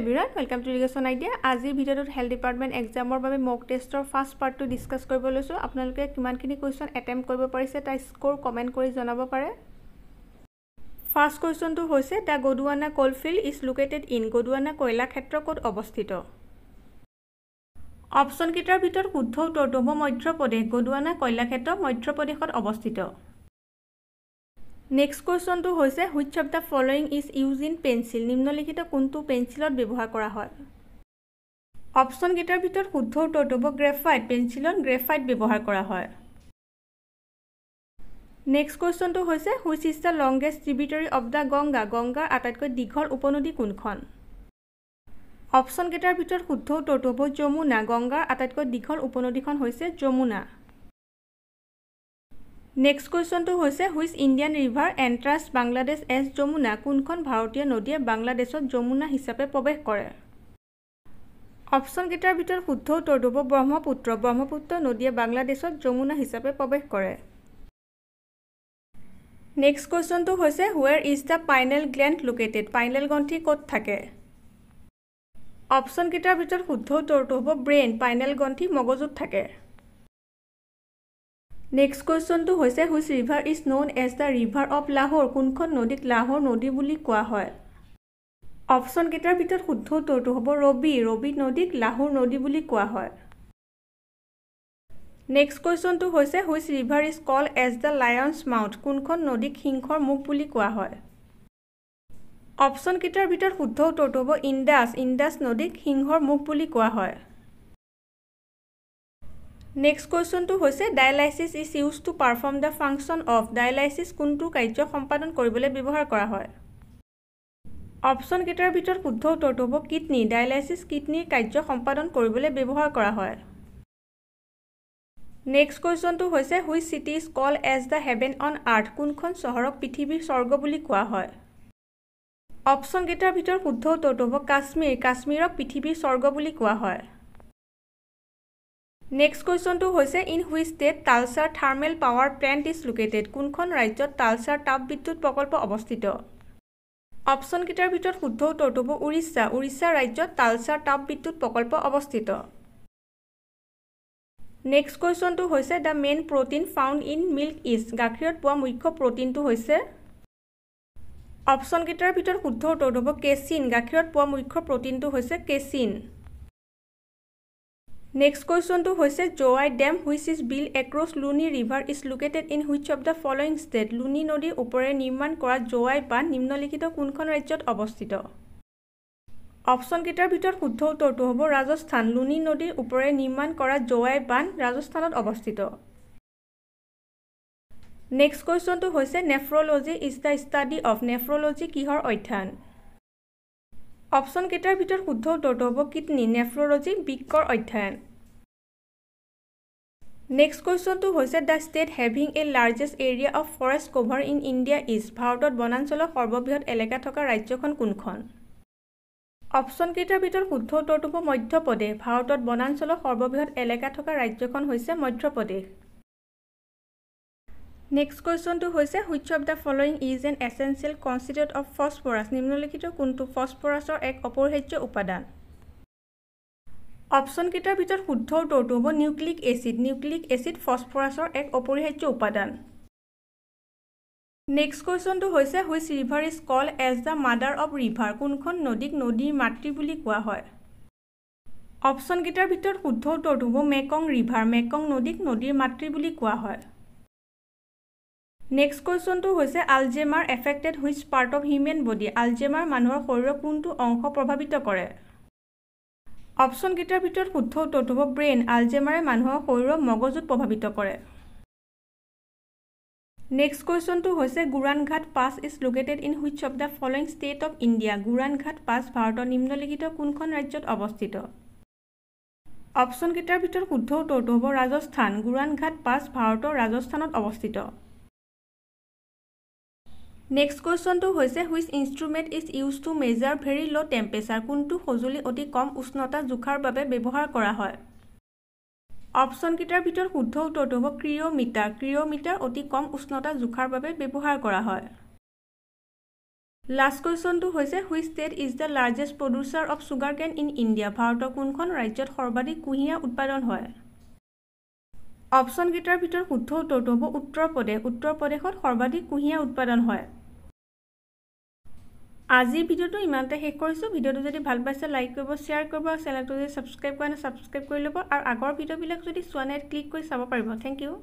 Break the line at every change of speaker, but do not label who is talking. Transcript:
এভিৰণ welcome to ৰিগেশ্যন idea আজিৰ ভিডিঅ'টোত হেল্থ ডিপাৰ্টমেণ্ট এক্সামৰ বাবে মক টেষ্টৰ ফাৰ্ষ্ট পাৰ্টটো ডিছকাছ কৰিব লৈছোঁ আপোনালোকে কিমানখিনি কুৱেশ্যন এটেম্প কৰিব পাৰিছে তাৰ স্ক'ৰ কমেণ্ট কৰি জনাব পাৰে ফাৰ্ষ্ট কুৱেশ্যনটো হৈছে the Gondwana coalfield is located in Gondwana কয়লা ক্ষেত্ৰ ক'ত অৱস্থিত অপশ্যনকেইটাৰ ভিতৰত শুদ্ধ উত্তৰটো হ'ব মধ্যপ্ৰদেশ গডুৱানা কয়লা ক্ষেত্ৰ মধ্যপ্ৰদেশত অৱস্থিত নেক্সট কুৱেশ্যনটো হৈছে which of the following is use in pencil নিম্নলিখিত কোনটো পেঞ্চিলত ব্যৱহাৰ কৰা হয় অপশ্যনকেইটাৰ ভিতৰত শুদ্ধ উত্তৰটো হ'ব গ্ৰেফাইট পেঞ্চিলত গ্ৰেফাইট ব্যৱহাৰ কৰা হয় নেক্সট কুৱেশ্যনটো হৈছে which is the longest tributary of the Ganga গংগাৰ আটাইতকৈ দীঘল উপনদী কোনখন অপশ্যনকেইটাৰ ভিতৰত শুদ্ধ উত্তৰটো হ'ব যমুনা গংগাৰ আটাইতকৈ দীঘল উপনদীখন হৈছে যমুনা নেক্সট কুৱেশ্যনটো হৈছে which Indian river enters Bangladesh as Yamuna কোনখন ভাৰতীয় নদীয়ে বাংলাদেশত যমুনা হিচাপে প্ৰৱেশ কৰে অপশ্যনকেইটাৰ ভিতৰত শুদ্ধ উত্তৰটো হ'ব ব্ৰহ্মপুত্ৰ ব্ৰহ্মপুত্ৰ নদীয়ে বাংলাদেশত যমুনা হিচাপে প্ৰৱেশ কৰে নেক্সট কুৱেশ্যনটো হৈছে where is the pineal gland located pineal গ্ৰন্থি ক'ত থাকে অপশ্যনকেইটাৰ ভিতৰত শুদ্ধ উত্তৰটো হ'ব ব্ৰেইন পাইনেল গ্ৰন্থি মগজুত থাকে নেক্সট কুৱেশ্যনটো হৈছে which river is known as the river of Lahore কোনখন নদীক লাহোৰ নদী বুলি কোৱা হয় অপশ্যনকেইটাৰ ভিতৰত শুদ্ধ উত্তৰটো হ'ব ৰবি ৰবি নদীক লাহোৰ নদী বুলি কোৱা হয় নেক্সট কুৱেশ্যনটো হৈছে which river is call as the lion's mouth কোনখন নদীক সিংহৰ মুখ বুলি কোৱা হয় অপশ্যনকেইটাৰ ভিতৰত শুদ্ধ উত্তৰটো হ'ব ইণ্ডাছ ইণ্ডাছ নদীক সিংহৰ মুখ বুলি কোৱা হয় নেক্সট কুৱেশ্যনটো হৈছে dialysis is use to perform the function of dialysis কোনটো কাৰ্য সম্পাদন কৰিবলৈ ব্যৱহাৰ কৰা হয় অপশ্যনকেইটাৰ ভিতৰত শুদ্ধ উত্তৰটো হ'ব কিডনী ডায়েলাইচিছ কিডনীৰ কাৰ্য সম্পাদন কৰিবলৈ ব্যৱহাৰ কৰা হয় নেক্সট কুৱেশ্যনটো হৈছে which city is call as the heaven on earth কোনখন চহৰক পৃথিৱীৰ স্বৰ্গ বুলি কোৱা হয় অপশ্যনকেইটাৰ ভিতৰত শুদ্ধ উত্তৰটো হ'ব কাশ্মীৰ কাশ্মীৰক পৃথিৱীৰ স্বৰ্গ বুলি কোৱা হয় নেক্সট কুৱেশ্যনটো হৈছে in which state Talcher thermal power plant is located কোনখন ৰাজ্যত তালচাৰ তাপ বিদ্যুৎ প্ৰকল্প অৱস্থিত অপশ্যনকেইটাৰ ভিতৰত শুদ্ধ উত্তৰটো হ'ব উৰিষ্যা উৰিষ্যাৰ ৰাজ্যত তালচাৰ তাপ বিদ্যুৎ প্ৰকল্প অৱস্থিত নেক্সট কুৱেশ্যনটো হৈছে the main protein found in milk is গাখীৰত পোৱা মুখ্য প্ৰটিনটো হৈছে অপশ্যনকেইটাৰ ভিতৰত শুদ্ধ উত্তৰটো হ'ব কেচিন গাখীৰত পোৱা মুখ্য প্ৰটিনটো হৈছে কেচিন নেক্সট কুৱেশ্যনটো হৈছে Jawai dam which is built across Luni river is located in which of the following state Luni নদীৰ ওপৰে নিৰ্মাণ কৰা জৱাই বান্ধ নিম্নলিখিত কোনখন ৰাজ্যত অৱস্থিত অপশ্যনকেইটাৰ ভিতৰত শুদ্ধ উত্তৰটো হ'ব ৰাজস্থান লুনি নদীৰ ওপৰে নিৰ্মাণ কৰা জৱাই বান্ধ ৰাজস্থানত অৱস্থিত নেক্সট কুৱেশ্যনটো হৈছে nephrology is the study of nephrology কিহৰ অধ্যয়ন অপশ্যন কেইটাৰ ভিতৰত শুদ্ধ উত্তৰটো হ'ব কিডনী নেফ্ৰলজি বিকৰ অধ্যয়ন নেক্সট কুৱেশ্যনটো হৈছে the state having a largest area of forest cover in India is ভাৰতত বনাঞ্চলৰ সৰ্ববৃহৎ এলেকা থকা ৰাজ্যখন কোনখন অপশ্যন কেইটাৰ ভিতৰত শুদ্ধ উত্তৰটো হ'ব মধ্যপ্ৰদেশ ভাৰতত বনাঞ্চলৰ সৰ্ববৃহৎ এলেকা থকা ৰাজ্যখন হৈছে মধ্যপ্ৰদেশ নেক্সট কুৱেশ্যনটো হৈছে which of the following is an essential constituent of phosphorus নিম্নলিখিত কোনটো ফচফৰাছৰ এক অপৰিহাৰ্য উপাদান অপশ্যনকেইটাৰ ভিতৰত শুদ্ধ উত্তৰটো হ'ব নিউক্লিক এচিড নিউক্লিক এচিড ফচফৰাছৰ এক অপৰিহাৰ্য উপাদান নেক্সট কুৱেশ্যনটো হৈছে which river is call as the mother of river কোনখন নদীক নদীৰ মাতৃ বুলি কোৱা হয় অপশ্যনকেইটাৰ ভিতৰত শুদ্ধ উত্তৰটো হ'ব মেকং ৰিভাৰ মেকং নদীক নদীৰ মাতৃ বুলি কোৱা হয় নেক্সট কুৱেশ্যনটো হৈছে Alzheimer affected which part of human body Alzheimer মানুহৰ শৰীৰৰ কোনটো অংশ প্ৰভাৱিত কৰে অপশ্যনকেইটাৰ ভিতৰত শুদ্ধ উত্তৰটো হ'ব ব্ৰেইন আলজেমাৰে মানুহৰ শৰীৰৰ মগজুত প্ৰভাৱিত কৰে নেক্সট কুৱেশ্যনটো হৈছে Guranghat pass is located in which of the following state of India Guranghat pass ভাৰতৰ নিম্নলিখিত কোনখন ৰাজ্যত অৱস্থিত অপশ্যনকেইটাৰ ভিতৰত শুদ্ধ উত্তৰটো হ'ব ৰাজস্থান গুৰাণঘাট পাছ ভাৰতৰ ৰাজস্থানত অৱস্থিত নেক্সট কুৱেশ্যনটো হৈছে which instrument is use to measure very low' temperature কোনটো সঁজুলি অতি কম উষ্ণতা জোখাৰ বাবে ব্যৱহাৰ কৰা হয় অপশ্যনকেইটাৰ ভিতৰত শুদ্ধ উত্তৰটো হ'ব ক্ৰিঅ'মিটাৰ ক্ৰিঅ'মিটাৰ অতি কম উষ্ণতা জোখাৰ বাবে ব্যৱহাৰ কৰা হয় লাষ্ট কুৱেশ্যনটো হৈছে which state is the largest producer of sugar cane in India ভাৰতৰ কোনখন ৰাজ্যত সৰ্বাধিক কুঁহিয়াৰ উৎপাদন হয় অপশ্যনকেইটাৰ ভিতৰত শুদ্ধ উত্তৰটো হ'ব উত্তৰ প্ৰদেশ উত্তৰ প্ৰদেশত সৰ্বাধিক কুঁহিয়াৰ উৎপাদন হয় আজিৰ ভিডিঅ'টো ইমানতে শেষ কৰিছোঁ ভিডিঅ'টো যদি ভাল পাইছে লাইক কৰিব শ্বেয়াৰ কৰিব চেনেলটো যদি ছাবস্ক্ৰাইব কৰা নাই ছাবস্ক্ৰাইব কৰি ল'ব আৰু আগৰ ভিডিঅ'বিলাক যদি চোৱা নাই ক্লিক কৰি চাব পাৰিব থেংক ইউ